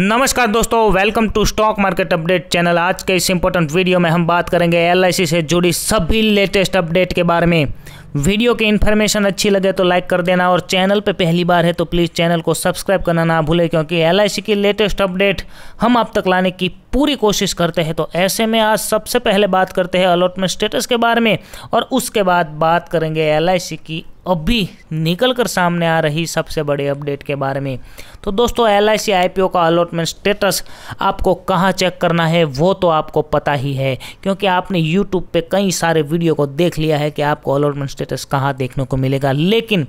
नमस्कार दोस्तों welcome to stock market update channel आज के इस इंपॉर्टेंट वीडियो में हम बात करेंगे एल से जुड़ी सभी लेटेस्ट अपडेट के बारे में वीडियो की इन्फॉर्मेशन अच्छी लगे तो लाइक कर देना और चैनल पर पहली बार है तो प्लीज़ चैनल को सब्सक्राइब करना ना भूलें क्योंकि एल की लेटेस्ट अपडेट हम आप तक लाने की पूरी कोशिश करते हैं तो ऐसे में आज सबसे पहले बात करते हैं अलॉटमेंट स्टेटस के बारे में और उसके बाद बात करेंगे एल की अभी निकल कर सामने आ रही सबसे बड़ी अपडेट के बारे में तो दोस्तों L I C I P O का अलॉटमेंट स्टेटस आपको कहाँ चेक करना है वो तो आपको पता ही है क्योंकि आपने यूट्यूब पर कई सारे वीडियो को देख लिया है कि आपको अलॉटमेंट स्टेटस कहाँ देखने को मिलेगा लेकिन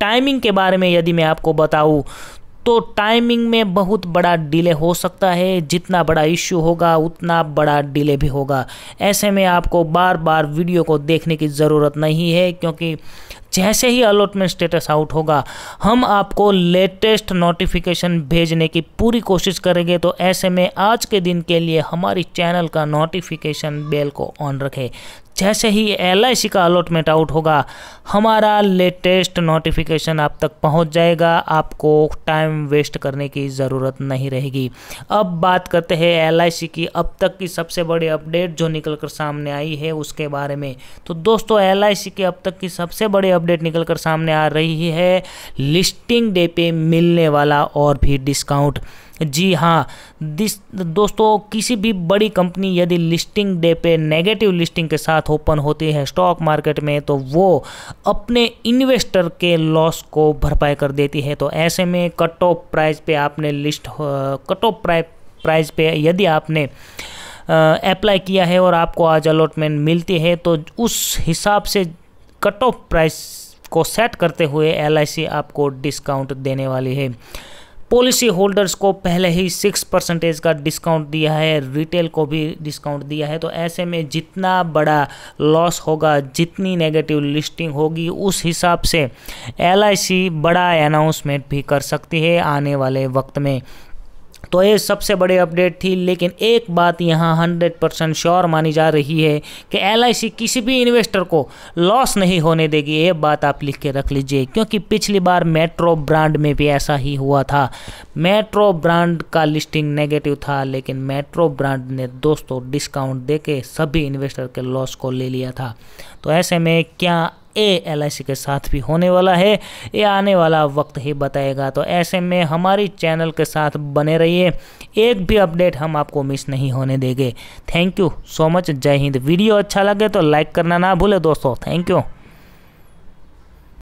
टाइमिंग के बारे में यदि मैं आपको बताऊँ तो टाइमिंग में बहुत बड़ा डिले हो सकता है जितना बड़ा इश्यू होगा उतना बड़ा डिले भी होगा ऐसे में आपको बार बार वीडियो को देखने की ज़रूरत नहीं है क्योंकि जैसे ही अलॉटमेंट स्टेटस आउट होगा हम आपको लेटेस्ट नोटिफिकेशन भेजने की पूरी कोशिश करेंगे तो ऐसे में आज के दिन के लिए हमारी चैनल का नोटिफिकेशन बेल को ऑन रखें जैसे ही एल का अलॉटमेंट आउट होगा हमारा लेटेस्ट नोटिफिकेशन आप तक पहुंच जाएगा आपको टाइम वेस्ट करने की ज़रूरत नहीं रहेगी अब बात करते हैं एल की अब तक की सबसे बड़ी अपडेट जो निकल कर सामने आई है उसके बारे में तो दोस्तों एल की अब तक की सबसे बड़ी अपडेट निकल कर सामने आ रही है लिस्टिंग डे पे मिलने वाला और भी डिस्काउंट जी हाँ दिस दोस्तों किसी भी बड़ी कंपनी यदि लिस्टिंग डे पे नेगेटिव लिस्टिंग के साथ ओपन होती है स्टॉक मार्केट में तो वो अपने इन्वेस्टर के लॉस को भरपाई कर देती है तो ऐसे में कट ऑफ प्राइस पे आपने लिस्ट कट ऑफ प्राइस पे यदि आपने अप्लाई किया है और आपको आज अलॉटमेंट मिलती है तो उस हिसाब से कट ऑफ प्राइस को सेट करते हुए एल आपको डिस्काउंट देने वाली है पॉलिसी होल्डर्स को पहले ही सिक्स परसेंटेज का डिस्काउंट दिया है रिटेल को भी डिस्काउंट दिया है तो ऐसे में जितना बड़ा लॉस होगा जितनी नेगेटिव लिस्टिंग होगी उस हिसाब से एल बड़ा अनाउंसमेंट भी कर सकती है आने वाले वक्त में तो ये सबसे बड़ी अपडेट थी लेकिन एक बात यहाँ हंड्रेड परसेंट श्योर मानी जा रही है कि एल किसी भी इन्वेस्टर को लॉस नहीं होने देगी ये बात आप लिख के रख लीजिए क्योंकि पिछली बार मेट्रो ब्रांड में भी ऐसा ही हुआ था मेट्रो ब्रांड का लिस्टिंग नेगेटिव था लेकिन मेट्रो ब्रांड ने दोस्तों डिस्काउंट दे के सभी इन्वेस्टर के लॉस को ले लिया था तो ऐसे में क्या ए एल के साथ भी होने वाला है ये आने वाला वक्त ही बताएगा तो ऐसे में हमारी चैनल के साथ बने रहिए एक भी अपडेट हम आपको मिस नहीं होने देंगे थैंक यू सो मच जय हिंद वीडियो अच्छा लगे तो लाइक करना ना भूले दोस्तों थैंक यू